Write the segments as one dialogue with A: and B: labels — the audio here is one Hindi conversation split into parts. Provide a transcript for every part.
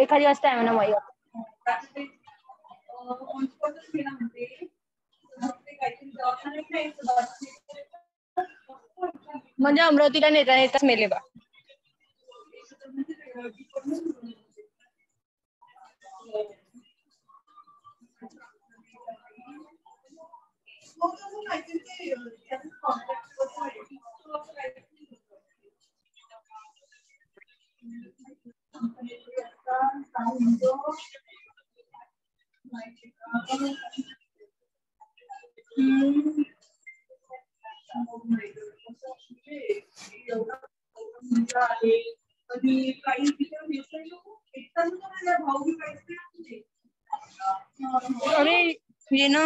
A: एखादी वाजता आहे मॅडम वाई म्हणजे अमरावतीला नेता नेताच मेले बा हम्म। अरे ये ना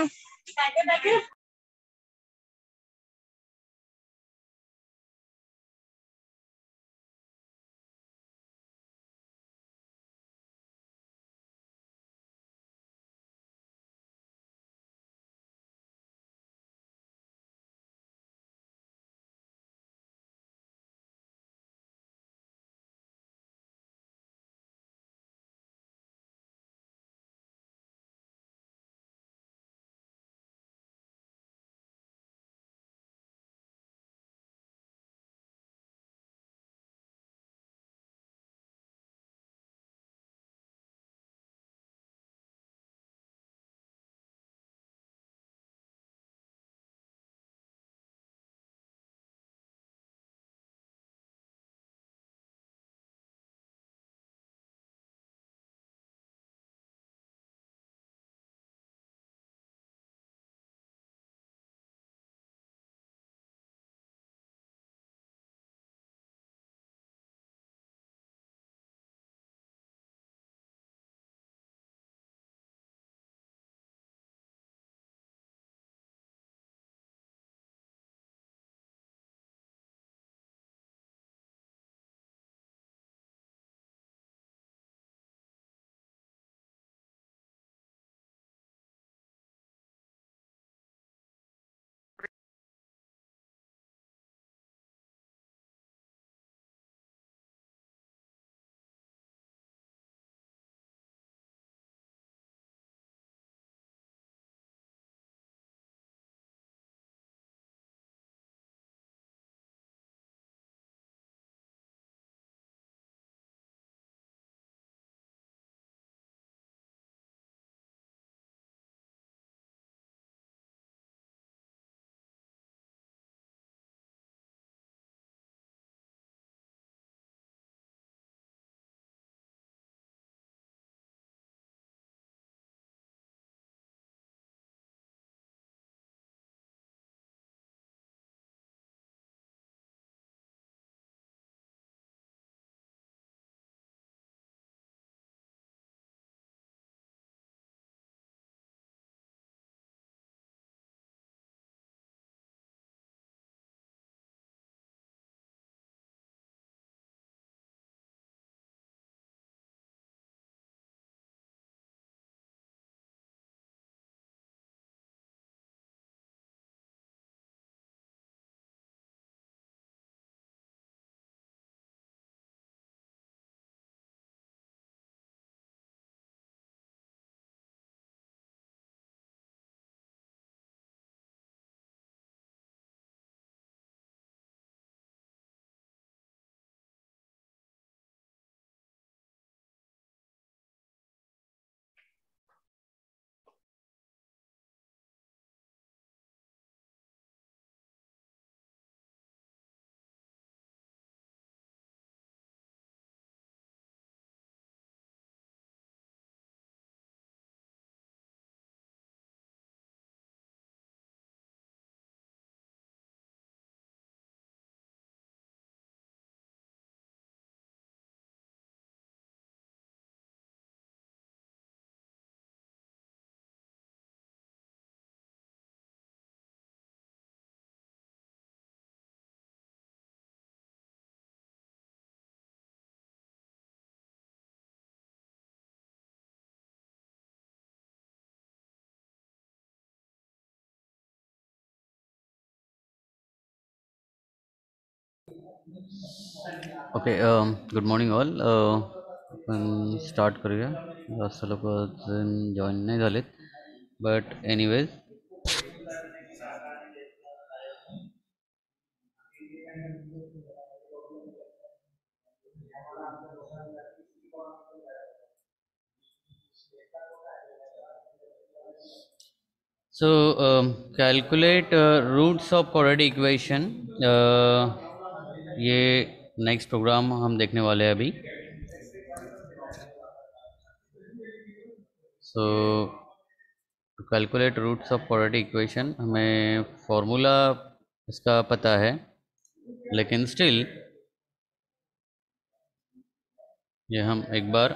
A: ओके
B: गुड मॉर्निंग ऑल आपण स्टार्ट करूया जास्त लोक अजून जॉईन नाही झालेत but anyways So um, calculate uh, roots of quadratic equation. Uh, ये नेक्स्ट प्रोग्राम हम देखने वाले हैं अभी so to calculate roots of quadratic equation हमें फॉर्मूला इसका पता है लेकिन स्टिल ये हम एक बार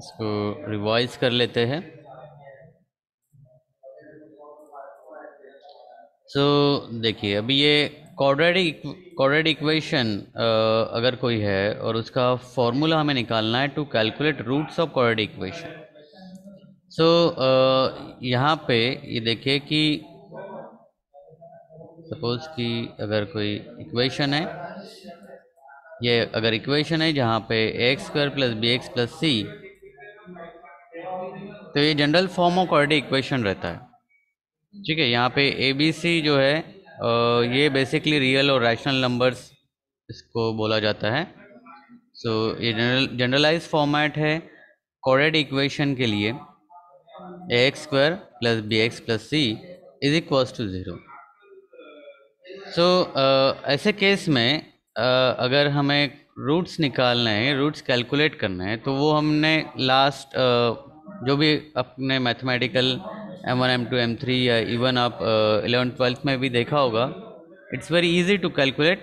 B: इसको रिवाइज कर लेते हैं सो so, देखिए अभी ये क्वाड्रेटिक क्वाड्रेटिक इक्वेशन अगर कोई है और उसका फॉर्मूला हमें निकालना है to calculate roots of quadratic equation so यहाँ पे ये देखिए कि सपोज कि अगर कोई इक्वेशन है ये अगर इक्वेशन है जहाँ पे X square plus B X plus C तो ये general form of quadratic equation रहता है ठीक है यहाँ पे ए बी सी जो है ये बेसिकली रियल और रैशनल नंबर्स इसको बोला जाता है सो so, ये जनरल जनरलाइज फॉर्मेट है कॉरेड इक्वेशन के लिए A X square plus B X plus C is equals to zero so ऐसे केस में uh, अगर हमें रूट्स निकालने हैं रूट्स कैलकुलेट करना है तो वो हमने लास्ट uh, जो भी अपने mathematical M one M two M three या इवन आप इलेवन uh, ट्वेल्थ में भी देखा होगा it's very easy to calculate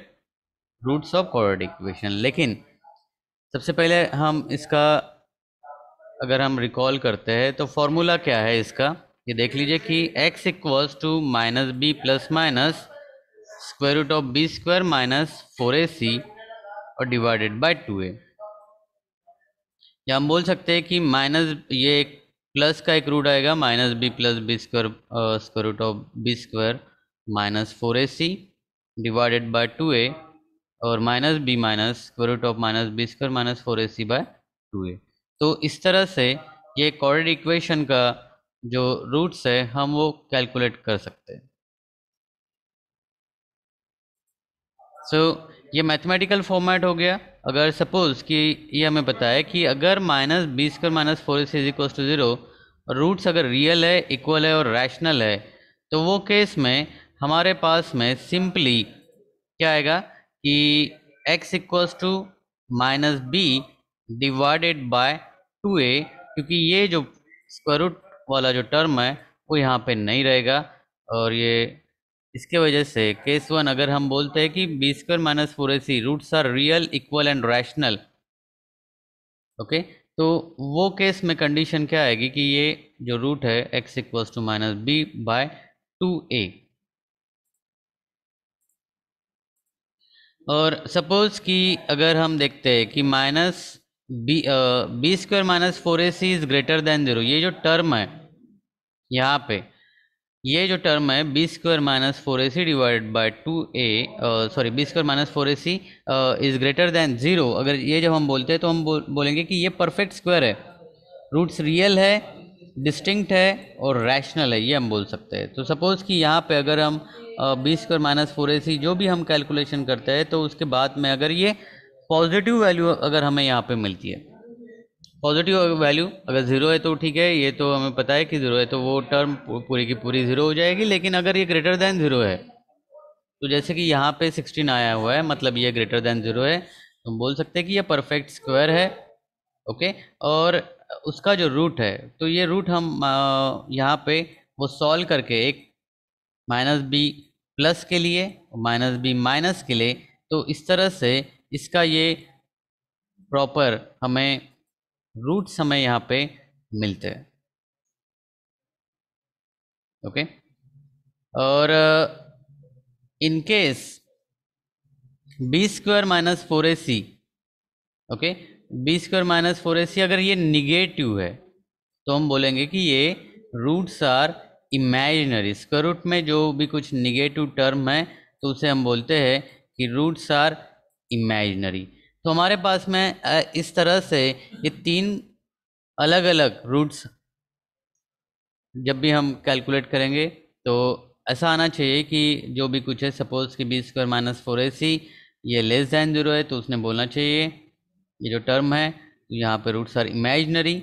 B: roots of quad equation लेकिन सबसे पहले हम इसका अगर हम रिकॉल करते हैं तो फॉर्मूला क्या है इसका ये देख लीजिए कि x equals to minus B plus minus square root of B square minus four A C और डिवाइडेड बाय टू ए या हम बोल सकते हैं कि माइनस ये एक प्लस का एक रूट आएगा minus B plus B square square root of B square minus four A C divided by two A और minus B minus square root of minus B square minus four A C by two A तो इस तरह से ये कॉर्डर इक्वेशन का जो रूट्स है हम वो कैलकुलेट कर सकते हैं सो so, ये मैथमेटिकल फॉर्मेट हो गया अगर सपोज कि ये हमें बताया कि अगर minus B square minus four S is equal to zero roots अगर रियल है इक्वल है और रैशनल है तो वो केस में हमारे पास में सिंपली क्या आएगा कि X equals to minus B divided by two A क्योंकि ये जो स्क्वायर रूट वाला जो टर्म है वो यहाँ पे नहीं रहेगा और ये इसके वजह से केस वन अगर हम बोलते हैं कि B square minus four A C roots are real equal and rational okay तो वो केस में कंडीशन क्या आएगी कि ये जो रूट है X equals to minus B by two A और सपोज कि अगर हम देखते हैं कि minus B B square minus four A C is greater than zero ये जो टर्म है यहाँ पे ये जो टर्म है B square minus four A C divide by two A sorry B square minus four A C is greater than zero अगर ये जब हम बोलते हैं तो हम बो, बोलेंगे कि ये परफेक्ट स्क्वायर है रूट्स रियल है डिस्टिंक्ट है और रैशनल है ये हम बोल सकते हैं तो सपोज़ कि यहाँ पे अगर हम B square minus four A C जो भी हम कैलकुलेशन करते हैं तो उसके बाद में अगर ये पॉजिटिव वैल्यू अगर हमें यहाँ पर मिलती है पॉजिटिव वैल्यू अगर ज़ीरो है तो ठीक है ये तो हमें पता है कि ज़ीरो है तो वो टर्म पूरी की पूरी ज़ीरो हो जाएगी लेकिन अगर ये ग्रेटर देन ज़ीरो है तो जैसे कि यहाँ पे सिक्सटीन आया हुआ है मतलब ये ग्रेटर देन ज़ीरो है तो हम बोल सकते हैं कि ये परफेक्ट स्क्वायर है ओके और उसका जो रूट है तो ये रूट हम यहाँ पे वो सॉल्व करके एक माइनस बी प्लस के लिए माइनस बी माइनस के लिए तो इस तरह से इसका ये प्रॉपर हमें रूट समय यहाँ पे मिलते हैं ओके okay? और in case B square minus four A C okay B square minus four A C अगर ये निगेटिव है तो हम बोलेंगे कि ये roots are imaginary square root में जो भी कुछ निगेटिव टर्म है तो उसे हम बोलते हैं कि रूट्स आर इमेजिनरी तो हमारे पास में इस तरह से ये तीन अलग अलग रूट्स जब भी हम कैलकुलेट करेंगे तो ऐसा आना चाहिए कि जो भी कुछ है सपोज कि B square minus four A C ये लेस दैन ज़ीरो है तो उसने बोलना चाहिए ये जो टर्म है तो यहाँ पे रूट्स आर इमेजनरी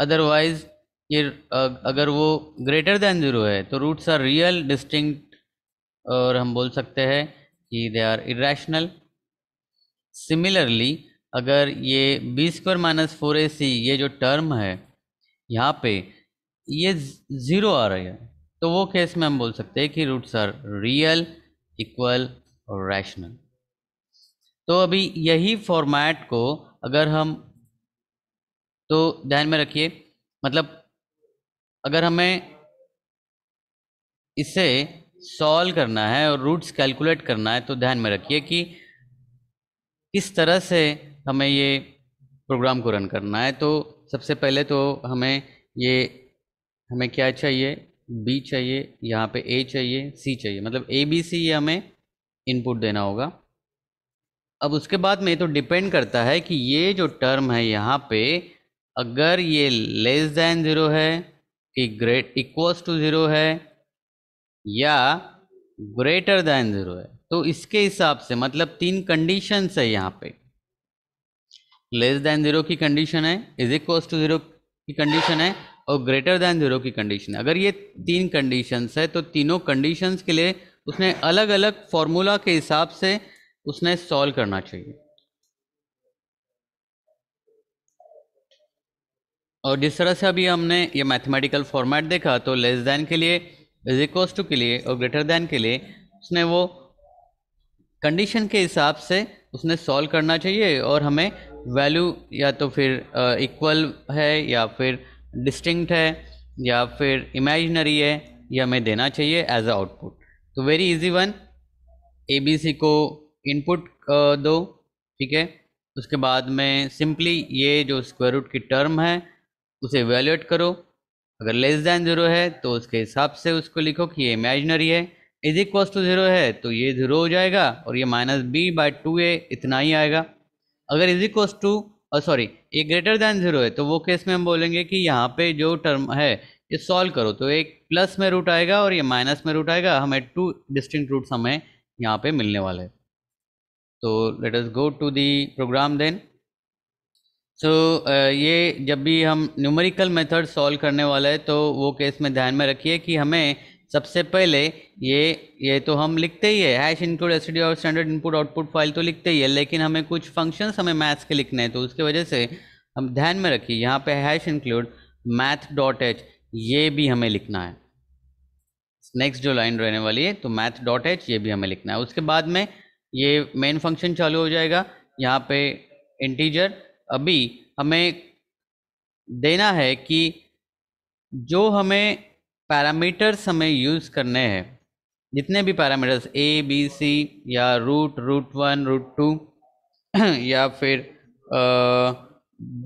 B: अदरवाइज ये अगर वो ग्रेटर दैन ज़ीरो है तो रूट्स आर रियल डिस्टिंक्ट और हम बोल सकते हैं कि दे आर इरेशनल सिमिलरली अगर ये B square minus four A C ये जो टर्म है यहाँ पे ये ज़ीरो आ रही है तो वो केस में हम बोल सकते हैं कि रूट्स आर रियल इक्वल और रैशनल तो अभी यही फॉर्मेट को अगर हम तो ध्यान में रखिए मतलब अगर हमें इसे सॉल्व करना है और रूट्स कैलकुलेट करना है तो ध्यान में रखिए कि किस तरह से हमें ये प्रोग्राम को रन करना है तो सबसे पहले तो हमें ये हमें क्या चाहिए बी चाहिए यहाँ पे ए चाहिए सी चाहिए मतलब ए बी सी ये हमें इनपुट देना होगा अब उसके बाद में तो डिपेंड करता है कि ये जो टर्म है यहाँ पे अगर ये लेस दैन ज़ीरो है कि ग्रेट इक्वल्स टू ज़ीरो है या ग्रेटर दैन ज़ीरो है तो इसके हिसाब से मतलब तीन कंडीशन है यहाँ पे लेस देन जीरो की कंडीशन है इज इक्वल टू जीरो की कंडीशन है और ग्रेटर देन जीरो की कंडीशन है अगर ये तीन कंडीशन है तो तीनों कंडीशन के लिए उसने अलग अलग फॉर्मूला के हिसाब से उसने सॉल्व करना चाहिए और जिस तरह से अभी हमने ये मैथमेटिकल फॉर्मेट देखा तो लेस देन के लिए इज इक्वल्स टू के लिए और ग्रेटर देन के लिए उसने वो कंडीशन के हिसाब से उसने सॉल्व करना चाहिए और हमें वैल्यू या तो फिर इक्वल है या फिर डिस्टिंक्ट है या फिर इमेजिनरी है ये हमें देना चाहिए एज तो अ आउटपुट तो very easy one A B C को इनपुट दो ठीक है उसके बाद में सिंपली ये जो स्क्वायर रूट की टर्म है उसे वैल्यूएट करो अगर लेस दैन ज़ीरो है तो उसके हिसाब से उसको लिखो कि ये इमेजनरी है इज इक्व टू ज़ीरो है तो ये ज़ीरो हो जाएगा और ये minus B by two A इतना ही आएगा अगर इज इक्व टू और सॉरी ये ग्रेटर दैन ज़ीरो है तो वो केस में हम बोलेंगे कि यहाँ पे जो टर्म है ये सॉल्व करो तो एक प्लस में रूट आएगा और ये माइनस में रूट आएगा हमें टू डिस्टिंक्ट रूट्स हमें यहाँ पे मिलने वाले हैं तो let us go to the program then so ये जब भी हम न्यूमेरिकल मेथड सॉल्व करने वाला है तो वो केस में ध्यान में रखिए कि हमें सबसे पहले ये ये तो हम लिखते ही है हैश इंक्लूड एस और स्टैंडर्ड इनपुट आउटपुट फाइल तो लिखते ही है लेकिन हमें कुछ फंक्शंस हमें मैथ्स के लिखने हैं तो उसकी वजह से हम ध्यान में रखिए यहाँ पे hash include math dot H ये भी हमें लिखना है नेक्स्ट जो लाइन रहने वाली है तो मैथ डॉट एच ये भी हमें लिखना है उसके बाद में ये मेन फंक्शन चालू हो जाएगा यहाँ पे इंटीजर अभी हमें देना है कि जो हमें पैरामीटर्स हमें यूज़ करने हैं जितने भी पैरामीटर्स ए बी सी या root root one root two या फिर आ,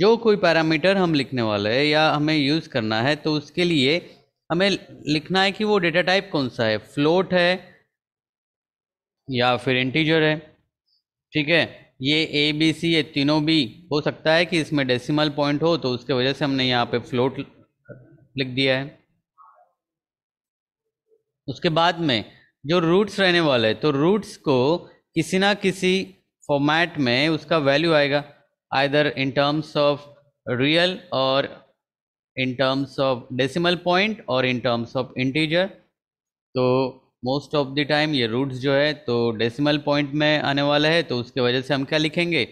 B: जो कोई पैरामीटर हम लिखने वाले हैं या हमें यूज़ करना है तो उसके लिए हमें लिखना है कि वो डेटा टाइप कौन सा है फ्लोट है या फिर इंटीजर है ठीक है ये ए बी सी ये तीनों भी हो सकता है कि इसमें डेसिमल पॉइंट हो तो उसके वजह से हमने यहाँ पे फ्लोट लिख दिया है उसके बाद में जो रूट्स रहने वाले तो रूट्स को किसी ना किसी फॉर्मेट में उसका वैल्यू आएगा either in terms of real और in terms of decimal point और इन टर्म्स ऑफ इंटीजर तो मोस्ट ऑफ द टाइम ये रूट्स जो है तो डेसिमल पॉइंट में आने वाला है तो उसके वजह से हम क्या लिखेंगे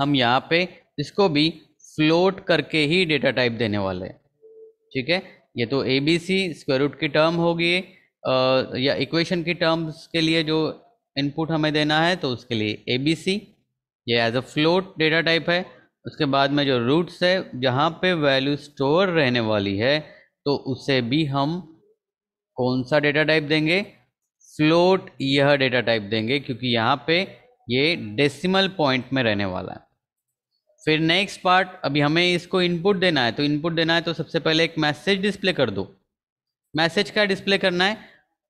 B: हम यहाँ पे इसको भी फ्लोट करके ही डेटा टाइप देने वाले हैं ठीक है ये तो A B C square root की टर्म होगी या इक्वेशन की टर्म्स के लिए जो इनपुट हमें देना है तो उसके लिए ए बी सी ये as a float data type है उसके बाद में जो रूट्स है जहाँ पे वैल्यू स्टोर रहने वाली है तो उसे भी हम कौन सा डेटा टाइप देंगे फ्लोट यह डेटा टाइप देंगे क्योंकि यहाँ पे ये डेसिमल पॉइंट में रहने वाला है फिर नेक्स्ट पार्ट अभी हमें इसको इनपुट देना है तो इनपुट देना है तो सबसे पहले एक मैसेज डिस्प्ले कर दो मैसेज का डिस्प्ले करना है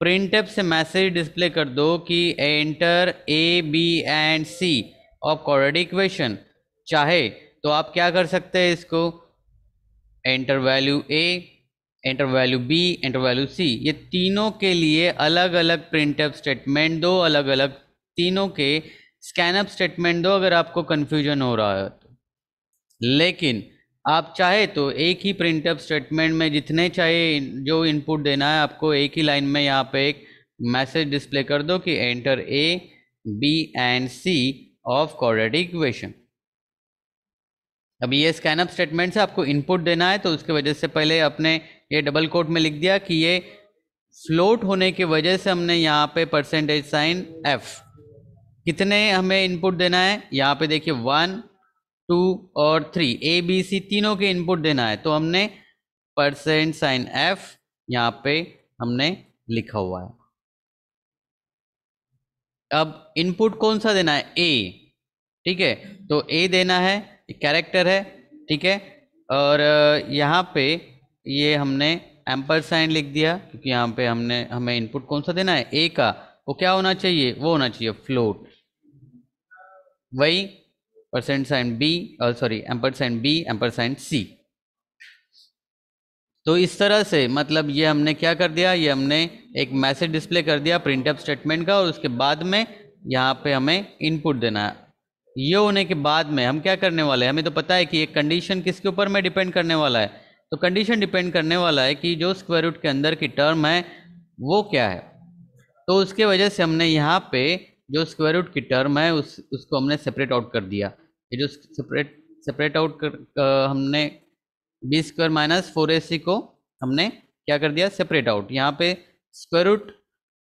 B: प्रिंट से मैसेज डिस्प्ले कर दो कि enter A B and C of quadratic equation चाहे तो आप क्या कर सकते हैं इसको enter value A enter value B enter value C ये तीनों के लिए अलग अलग प्रिंट स्टेटमेंट दो अलग अलग तीनों के स्कैनअप स्टेटमेंट दो अगर आपको कन्फ्यूजन हो रहा है तो। लेकिन आप चाहे तो एक ही प्रिंट अप स्टेटमेंट में जितने चाहे जो इनपुट देना है आपको एक ही लाइन में यहाँ पे एक मैसेज डिस्प्ले कर दो कि enter A B and C of quadratic equation अब ये स्कैन अप स्टेटमेंट से आपको इनपुट देना है तो उसके वजह से पहले अपने ये डबल कोट में लिख दिया कि ये फ्लोट होने की वजह से हमने यहाँ पे परसेंटेज साइन एफ कितने हमें इनपुट देना है यहाँ पे देखिए वन टू और थ्री ए बी सी तीनों के इनपुट देना है तो हमने परसेंट साइन एफ यहाँ पे हमने लिखा हुआ है अब इनपुट कौन सा देना है ए ठीक है तो ए देना है कैरेक्टर है ठीक है और यहाँ पे ये हमने एम्पर साइन लिख दिया क्योंकि यहाँ पे हमने हमें इनपुट कौन सा देना है ए का वो क्या होना चाहिए वो होना चाहिए फ्लोट वही percent sign B sorry sign B sign C तो इस तरह से मतलब ये हमने क्या कर दिया ये हमने एक मैसेज डिस्प्ले कर दिया प्रिंट एप स्टेटमेंट का और उसके बाद में यहाँ पे हमें इनपुट देना है ये होने के बाद में हम क्या करने वाले हैं हमें तो पता है कि एक कंडीशन किसके ऊपर में डिपेंड करने वाला है तो कंडीशन डिपेंड करने वाला है कि जो स्क्वायर रूट के अंदर की टर्म है वो क्या है तो उसके वजह से हमने यहाँ पे जो स्क्वायर रूट की टर्म है उस उसको हमने सेपरेट आउट कर दिया ये जो सेपरेट सेपरेट आउट कर हमने B square minus four A C को हमने क्या कर दिया सेपरेट आउट यहाँ पे स्क्वायर रूट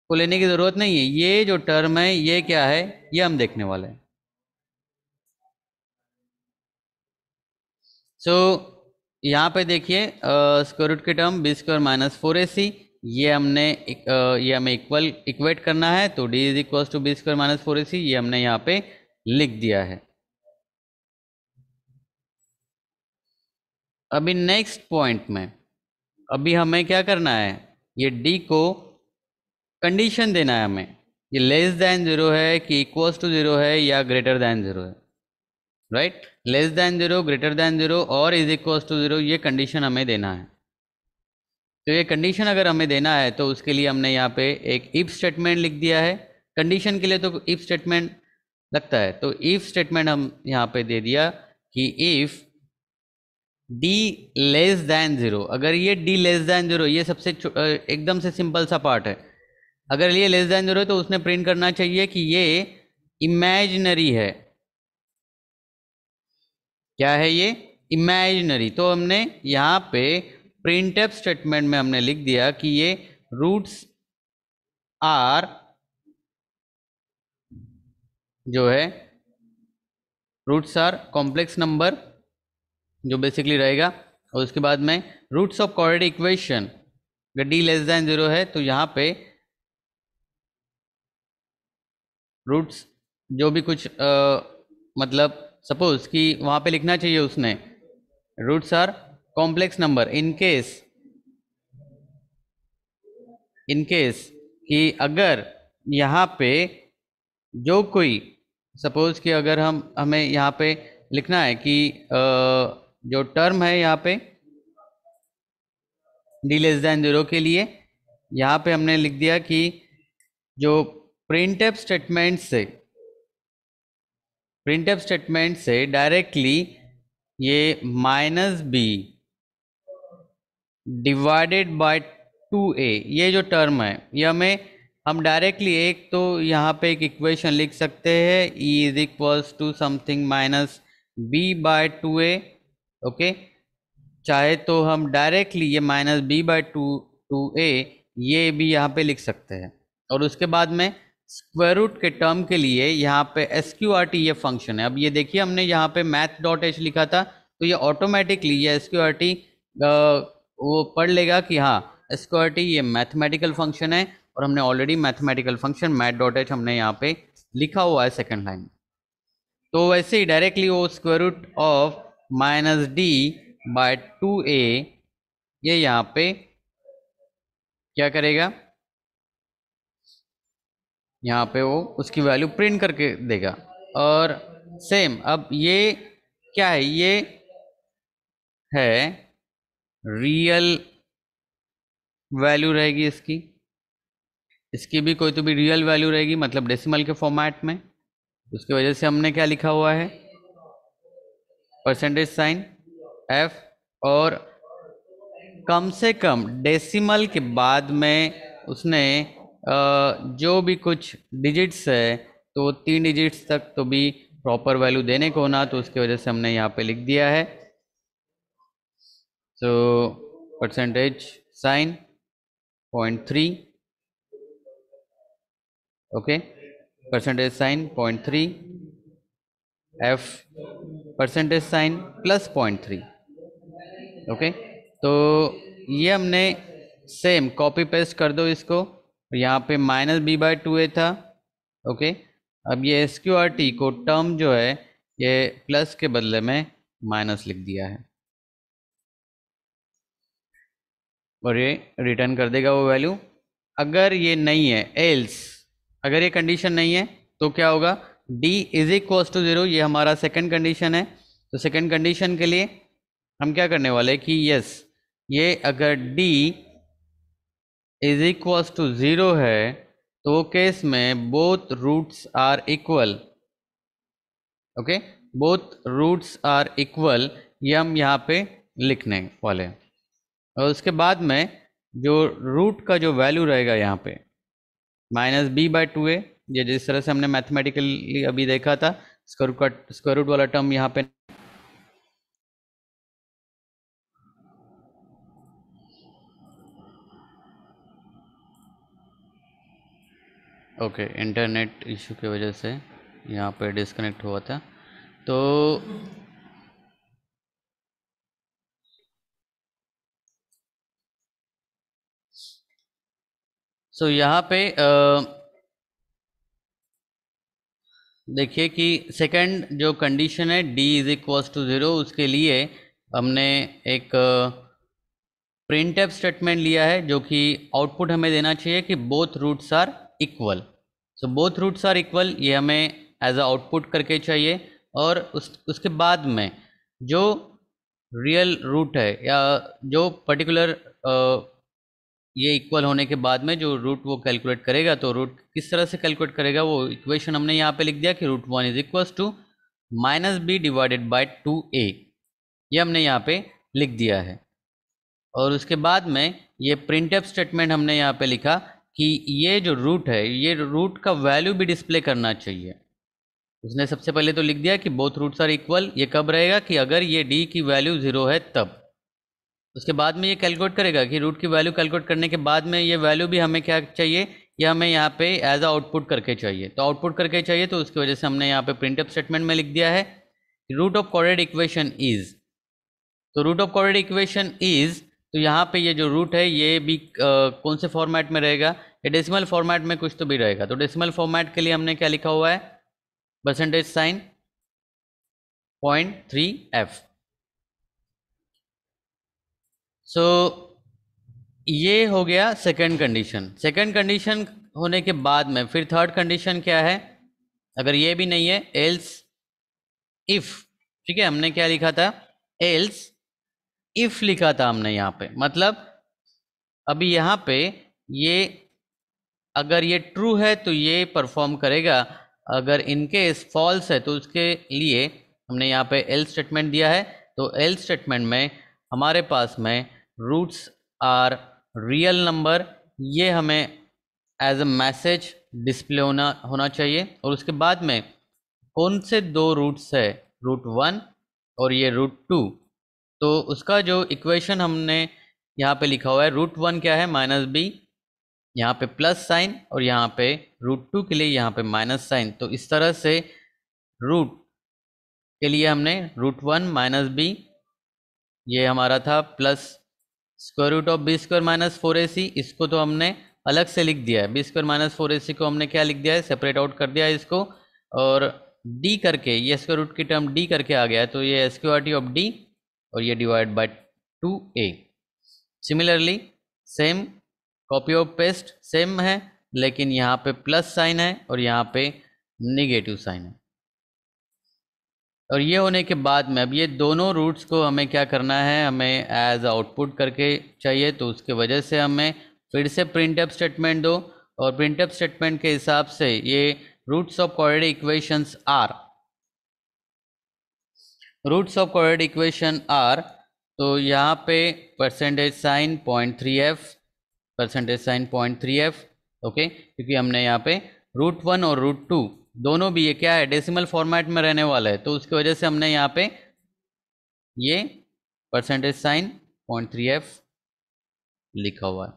B: को लेने की ज़रूरत नहीं है ये जो टर्म है ये क्या है ये हम देखने वाले हैं सो so, यहाँ पे देखिए स्क्वायर रूट की term B square minus four A C ये हमने ये हमें इक्वल इक्वेट करना है तो D is equal to B square minus four A C ये हमने यहाँ पे लिख दिया है अभी नेक्स्ट पॉइंट में अभी हमें क्या करना है ये डी को कंडीशन देना है हमें ये लेस देन जीरो है कि इक्वल्स टू जीरो है या ग्रेटर देन जीरो है right less than zero greater than zero और इज इक्वल्स टू जीरो ये कंडीशन हमें देना है तो ये कंडीशन अगर हमें देना है तो उसके लिए हमने यहाँ पे एक इफ स्टेटमेंट लिख दिया है कंडीशन के लिए तो इफ स्टेटमेंट लगता है तो इफ स्टेटमेंट हम यहाँ पे दे दिया कि if D less than zero अगर ये डी लेस दैन ज़ीरो ये सबसे एकदम से सिंपल सा पार्ट है अगर ये लेस दैन ज़ीरो तो उसने प्रिंट करना चाहिए कि ये इमेजनरी है क्या है ये इमेजनरी तो हमने यहाँ पे प्रिंट एप स्टेटमेंट में हमने लिख दिया कि ये रूट्स आर जो है रूट्स आर कॉम्प्लेक्स नंबर जो बेसिकली रहेगा और उसके बाद में रूट्स ऑफ कॉर्ड इक्वेशन अगर डी लेस देन जीरो है तो यहाँ पे रूट्स जो भी कुछ आ, मतलब सपोज कि वहाँ पे लिखना चाहिए उसने roots are complex number in case in case कि अगर यहाँ पे जो कोई सपोज कि अगर हम हमें यहाँ पे लिखना है कि जो टर्म है यहाँ पे डी लेस दैन जीरो के लिए यहाँ पे हमने लिख दिया कि जो प्रिंट एप स्टेटमेंट से प्रिंट एप स्टेटमेंट से डायरेक्टली ये minus B divided by two A ये जो टर्म है ये हमें हम डायरेक्टली एक तो यहाँ पे एक इक्वेशन लिख सकते हैं E is equals to something minus B by two A okay चाहे तो हम डायरेक्टली ये minus B by two two A ये भी यहाँ पे लिख सकते हैं और उसके बाद में स्क्वायर रूट के टर्म के लिए यहाँ पे एस क्यू आर टी ये फंक्शन है अब ये देखिए हमने यहाँ पे मैथ डॉट एच लिखा था तो ये ऑटोमेटिकली ये एस क्यू आर टी वो पढ़ लेगा कि हाँ स्क्वायर ये मैथमेटिकल फंक्शन है और हमने already mathematical function math dot H हमने यहाँ पे लिखा हुआ है सेकेंड लाइन तो वैसे ही डायरेक्टली वो square root of minus D by two A ये यहाँ पे क्या करेगा यहाँ पे वो उसकी वैल्यू प्रिंट करके देगा और सेम अब ये क्या है ये है रियल वैल्यू रहेगी इसकी इसकी भी कोई तो भी रियल वैल्यू रहेगी मतलब डेसिमल के फॉर्मेट में उसकी वजह से हमने क्या लिखा हुआ है परसेंटेज साइन एफ और कम से कम डेसिमल के बाद में उसने जो भी कुछ डिजिट्स है तो तीन डिजिट्स तक तो भी प्रॉपर वैल्यू देने को ना तो उसकी वजह से हमने यहाँ पे लिख दिया है So percentage sign 0.3 okay percentage sign 0.3 f percentage sign plus point three okay तो ये हमने सेम कॉपी पेस्ट कर दो इसको तो यहाँ पे minus B by two A था ओके अब ये एस क्यू आर टी को टर्म जो है ये प्लस के बदले में माइनस लिख दिया है और ये रिटर्न कर देगा वो वैल्यू अगर ये नहीं है एल्स अगर ये कंडीशन नहीं है तो क्या होगा D is equal to zero ये हमारा सेकंड कंडीशन है तो सेकंड कंडीशन के लिए हम क्या करने वाले कि यस ये अगर D is equal to zero है तो केस में both roots are equal okay both roots are equal ये हम यहाँ पे लिखने वाले हैं और उसके बाद में जो रूट का जो वैल्यू रहेगा यहाँ पे minus B by two A ये जिस तरह से हमने मैथमेटिकली अभी देखा था स्क्वायर रूट का स्क्वायर रूट वाला टर्म यहाँ पे ओके इंटरनेट इशू की वजह से यहाँ पे डिस्कनेक्ट हुआ था तो सो so, यहाँ पे देखिए कि सेकंड जो कंडीशन है D is equal to zero उसके लिए हमने एक प्रिंट एप स्टेटमेंट लिया है जो कि आउटपुट हमें देना चाहिए कि both roots are equal so both roots are equal ये हमें एज अ आउटपुट करके चाहिए और उस उसके बाद में जो रियल रूट है या जो पर्टिकुलर ये इक्वल होने के बाद में जो रूट वो कैलकुलेट करेगा तो रूट किस तरह से कैलकुलेट करेगा वो इक्वेशन हमने यहाँ पे लिख दिया कि root one is equals to minus B divided by two A ये हमने यहाँ पे लिख दिया है और उसके बाद में ये प्रिंट एप स्टेटमेंट हमने यहाँ पे लिखा कि ये जो रूट है ये रूट का वैल्यू भी डिस्प्ले करना चाहिए उसने सबसे पहले तो लिख दिया कि बोथ रूट्स आर इक्वल ये कब रहेगा कि अगर ये डी की वैल्यू ज़ीरो है तब उसके बाद में ये कैलकुलेट करेगा कि रूट की वैल्यू कैलकुलेट करने के बाद में ये वैल्यू भी हमें क्या चाहिए ये हमें यहाँ पे एज अ आउटपुट करके चाहिए तो आउटपुट करके चाहिए तो उसकी वजह से हमने यहाँ पे प्रिंट स्टेटमेंट में लिख दिया है root of quadratic equation is तो root of quadratic equation is तो यहाँ पे ये जो रूट है ये भी आ, कौन से फॉर्मेट में रहेगा ये डेसिमल फॉर्मेट में कुछ तो भी रहेगा तो डेसिमल फॉर्मेट के लिए हमने क्या लिखा हुआ है percentage sign point three F so so, ये हो गया सेकंड कंडीशन सेकंड कंडीशन होने के बाद में फिर थर्ड कंडीशन क्या है अगर ये भी नहीं है एल्स इफ ठीक है हमने क्या लिखा था एल्स इफ लिखा था हमने यहाँ पे मतलब अभी यहाँ पे ये अगर ये ट्रू है तो ये परफॉर्म करेगा अगर इनके फॉल्स है तो उसके लिए हमने यहाँ पे एल्स स्टेटमेंट दिया है तो एल्स स्टेटमेंट में हमारे पास में रूट्स आर रियल नंबर ये हमें एज अ मैसेज डिस्प्ले होना होना चाहिए और उसके बाद में कौन से दो रूट्स है रूट वन और ये रूट टू तो उसका जो इक्वेशन हमने यहाँ पे लिखा हुआ है रूट वन क्या है माइनस बी यहाँ पे प्लस साइन और यहाँ पे रूट टू के लिए यहाँ पे माइनस साइन तो इस तरह से रूट के लिए हमने रूट वन माइनस बी ये हमारा था plus square root of B square minus four A C इसको तो हमने अलग से लिख दिया है B square minus four A C को हमने क्या लिख दिया है सेपरेट आउट कर दिया है इसको और डी करके ये स्क्वायर रूट की टर्म डी करके आ गया है तो ये स्क्वायर टी ऑफ डी और ये divide by two A similarly same copy of paste same है लेकिन यहाँ पे प्लस साइन है और यहाँ पे निगेटिव साइन है और ये होने के बाद में अब ये दोनों रूट्स को हमें क्या करना है हमें एज आउटपुट करके चाहिए तो उसके वजह से हमें फिर से प्रिंट अप स्टेटमेंट दो और प्रिंट अप स्टेटमेंट के हिसाब से ये roots of quad equations are roots of quad equation are तो यहाँ पे percentage sign point three F percentage sign point three F okay क्योंकि हमने यहाँ पे रूट वन और रूट टू दोनों भी ये क्या है डेसिमल फॉर्मेट में रहने वाला है तो उसकी वजह से हमने यहाँ पे ये percentage sign point three F लिखा हुआ है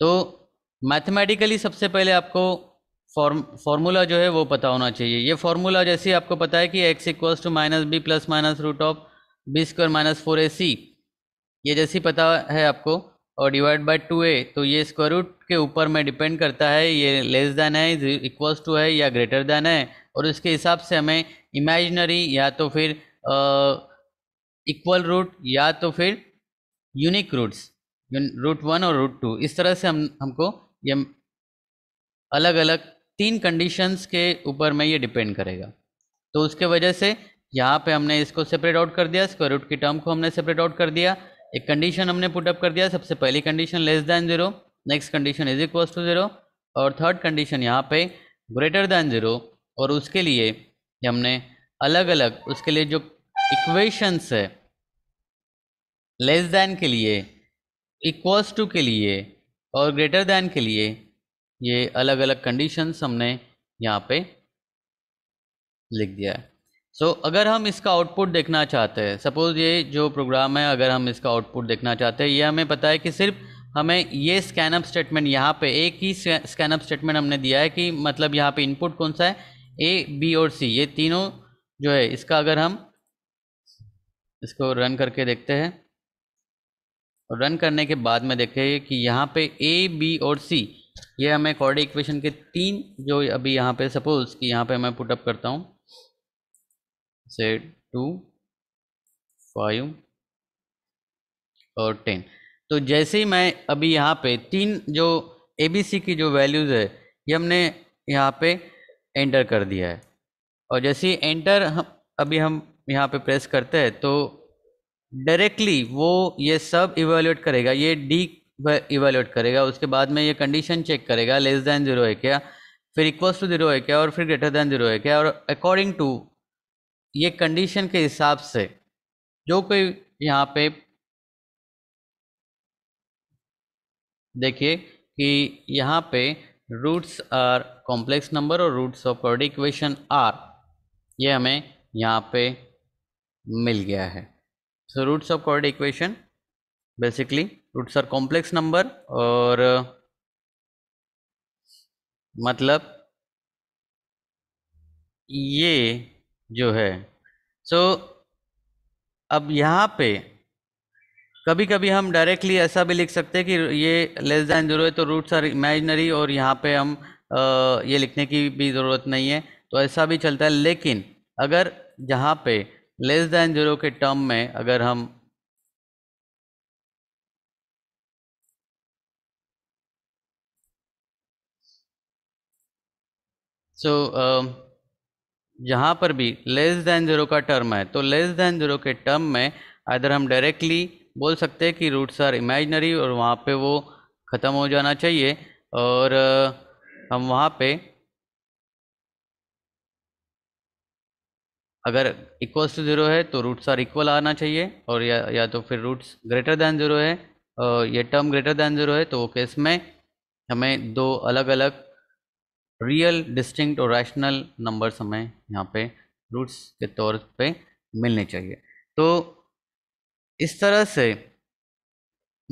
B: तो मैथमेटिकली सबसे पहले आपको फॉर्म फॉर्मूला जो है वो पता होना चाहिए ये फॉर्मूला जैसे आपको पता है कि X equals to minus B plus minus root of B square minus four A C ये जैसे पता है आपको और डिवाइड बाय टू ए तो ये स्क्वायर रूट के ऊपर में डिपेंड करता है ये लेस देन है इक्वल्स टू है या ग्रेटर देन है और उसके हिसाब से हमें इमेजिनरी या तो फिर इक्वल रूट या तो फिर यूनिक रूट्स रूट वन और रूट टू इस तरह से हम हमको ये अलग अलग तीन कंडीशंस के ऊपर में ये डिपेंड करेगा तो उसके वजह से यहाँ पे हमने इसको सेपरेट आउट कर दिया स्क्वायर रूट की टर्म को हमने सेपरेट आउट कर दिया एक कंडीशन हमने पुटअप कर दिया सबसे पहली condition less than zero next condition is equals to zero और थर्ड कंडीशन यहाँ पे ग्रेटर दैन जीरो और उसके लिए हमने अलग अलग उसके लिए जो इक्वेशंस है लेस दैन के लिए इक्वल्स टू के लिए और ग्रेटर दैन के लिए ये अलग अलग कंडीशंस हमने यहाँ पे लिख दिया है सो so, अगर हम इसका आउटपुट देखना चाहते हैं सपोज़ ये जो प्रोग्राम है अगर हम इसका आउटपुट देखना चाहते हैं ये हमें पता है कि सिर्फ हमें ये स्कैनअप स्टेटमेंट यहाँ पे एक ही स्कैनअप स्टेटमेंट हमने दिया है कि मतलब यहाँ पे इनपुट कौन सा है ए बी और सी ये तीनों जो है इसका अगर हम इसको रन करके देखते हैं और रन करने के बाद में देखें कि यहाँ पे ए बी और सी ये हमें कॉर्ड इक्वेशन के तीन जो अभी यहाँ पे सपोज़ कि यहाँ पे मैं पुटअप करता हूँ say 2 5 और 10 तो जैसे ही मैं अभी यहाँ पे तीन जो ए बी सी की जो वैल्यूज़ है ये हमने यहाँ पे एंटर कर दिया है और जैसे ही एंटर हम अभी हम यहाँ पे प्रेस करते हैं तो डायरेक्टली वो ये सब इवेल्यूएट करेगा ये डी इवेल्युएट करेगा उसके बाद में ये कंडीशन चेक करेगा लेस दैन ज़ीरो है क्या फिर इक्वल्स टू ज़ीरो है क्या और फिर ग्रेटर दैन ज़ीरो है क्या और अकॉर्डिंग टू ये कंडीशन के हिसाब से जो कोई यहाँ पे देखिए कि यहाँ पे रूट्स आर कॉम्प्लेक्स नंबर और roots of quad equation are ये हमें यहाँ पे मिल गया है so roots of quad equation basically roots are complex number और मतलब ये जो है सो so, अब यहाँ पे कभी कभी हम डायरेक्टली ऐसा भी लिख सकते हैं कि ये लेस दैन ज़ीरो है तो रूट्स आर इमेजनरी और यहाँ पे हम आ, ये लिखने की भी ज़रूरत नहीं है तो ऐसा भी चलता है लेकिन अगर जहाँ पे लेस दैन ज़ीरो के टर्म में अगर हम सो so, uh, जहाँ पर भी लेस देन ज़ीरो का टर्म है तो लेस देन ज़ीरो के टर्म में अगर हम डायरेक्टली बोल सकते हैं कि रूट्स आर इमेजनरी और वहाँ पे वो ख़त्म हो जाना चाहिए और हम वहाँ पे अगर इक्वल्स टू ज़ीरो है तो रूट्स आर इक्वल आना चाहिए और या या तो फिर रूट्स ग्रेटर दैन ज़ीरो है और ये टर्म ग्रेटर दैन ज़ीरो है तो वो केस में हमें दो अलग अलग रियल डिस्टिंक्ट और रैशनल नंबर्स हमें यहाँ पे रूट्स के तौर पे मिलने चाहिए तो इस तरह से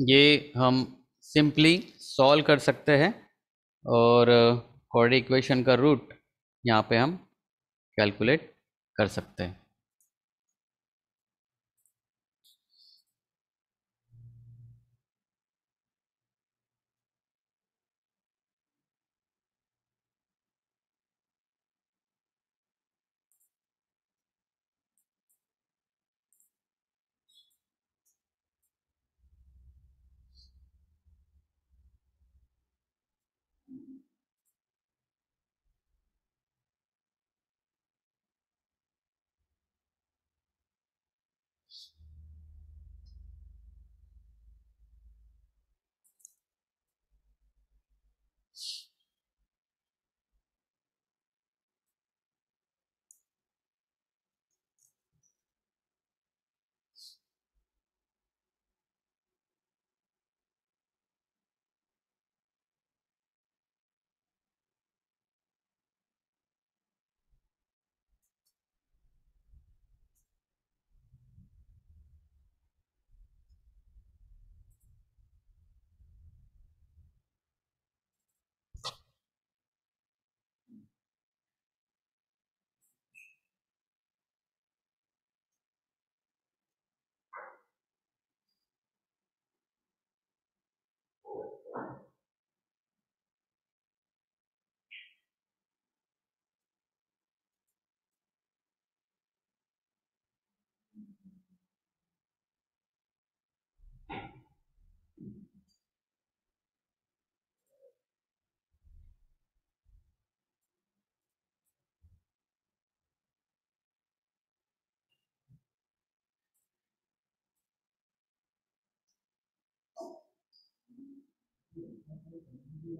B: ये हम सिंपली सॉल्व कर सकते हैं और क्वाड्रेटिक इक्वेशन का रूट यहाँ पे हम कैलकुलेट
A: कर सकते हैं ठीक है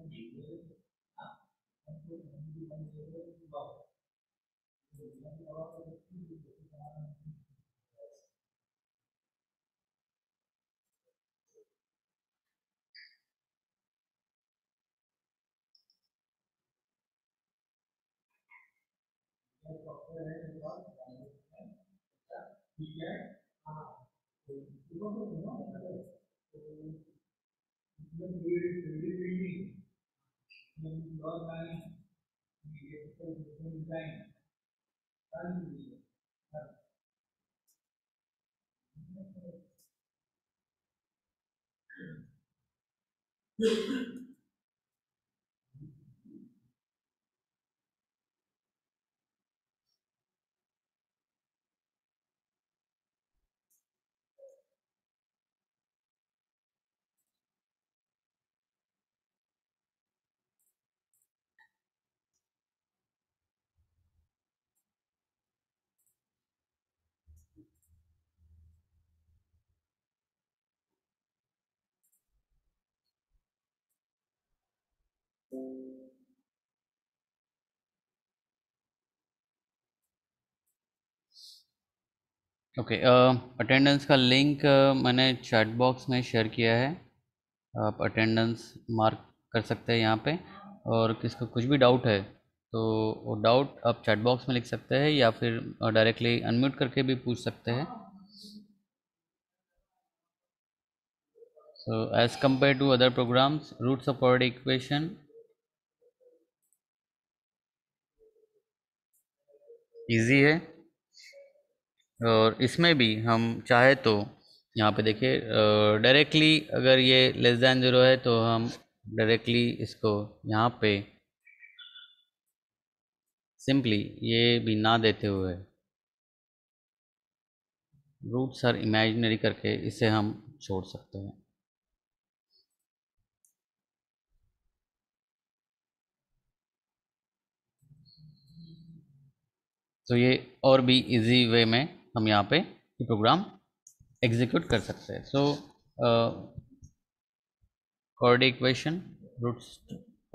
A: ह Thank you. time, we
B: okay attendance uh, का लिंक uh, मैंने चैट बॉक्स में शेयर किया है आप अटेंडेंस मार्क कर सकते हैं यहाँ पे और किसको कुछ भी डाउट है तो वो डाउट आप चैट बॉक्स में लिख सकते हैं या फिर डायरेक्टली uh, अनम्यूट करके भी पूछ सकते हैं so as compare to other programs roots of ordered equation easy है और इसमें भी हम चाहे तो यहाँ पे देखिए डायरेक्टली अगर ये लेस दैन ज़ीरो है तो हम डायरेक्टली इसको यहाँ पे सिंपली ये भी ना देते हुए रूट्स आर इमेजनरी करके इसे हम छोड़ सकते हैं तो ये और भी इजी वे में हम यहाँ पे ये प्रोग्राम एग्जीक्यूट कर सकते हैं so quad equation roots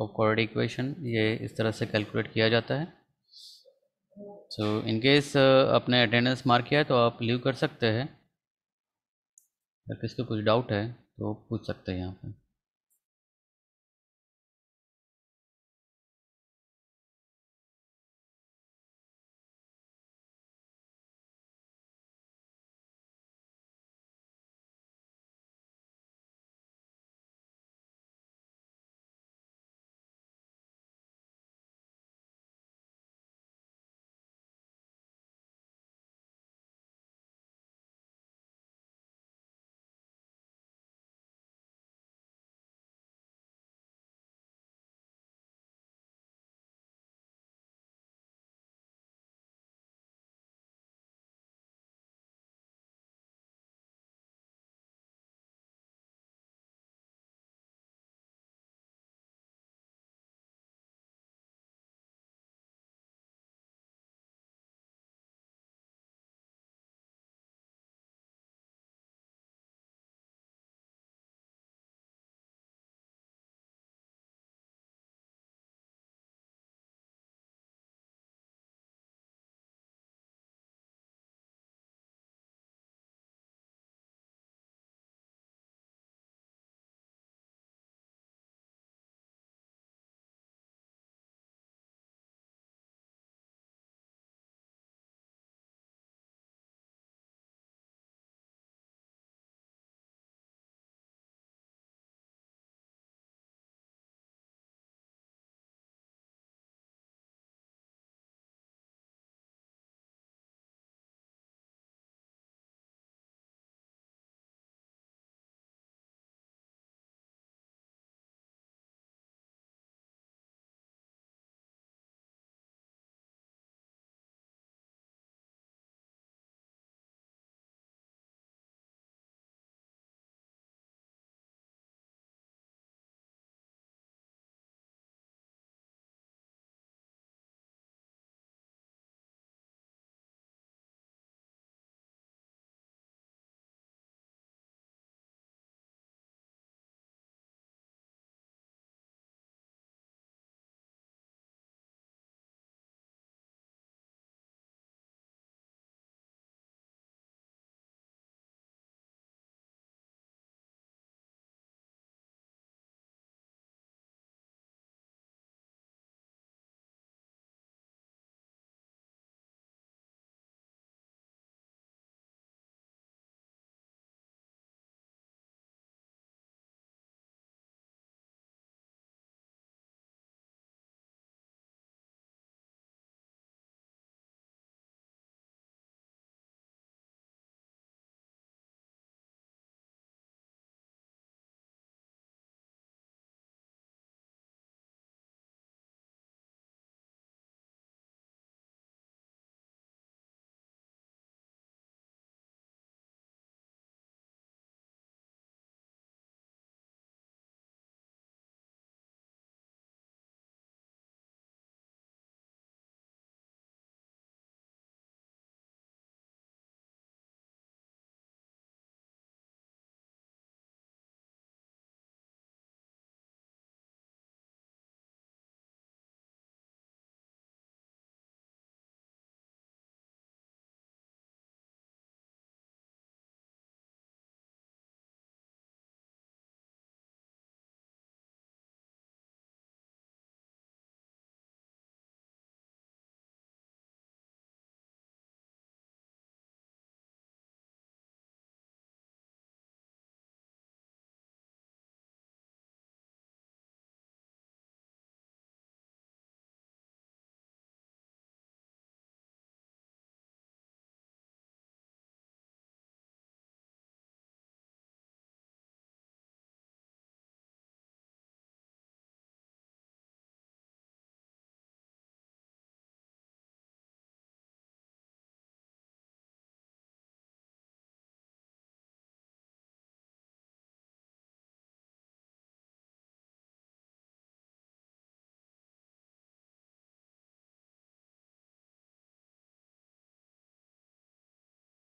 B: of quad equation ये इस तरह से कैलकुलेट किया जाता है सो इन केस आपने अटेंडेंस मार्क किया है तो आप लीव कर सकते हैं अगर किसको कुछ डाउट है तो पूछ सकते हैं यहाँ पर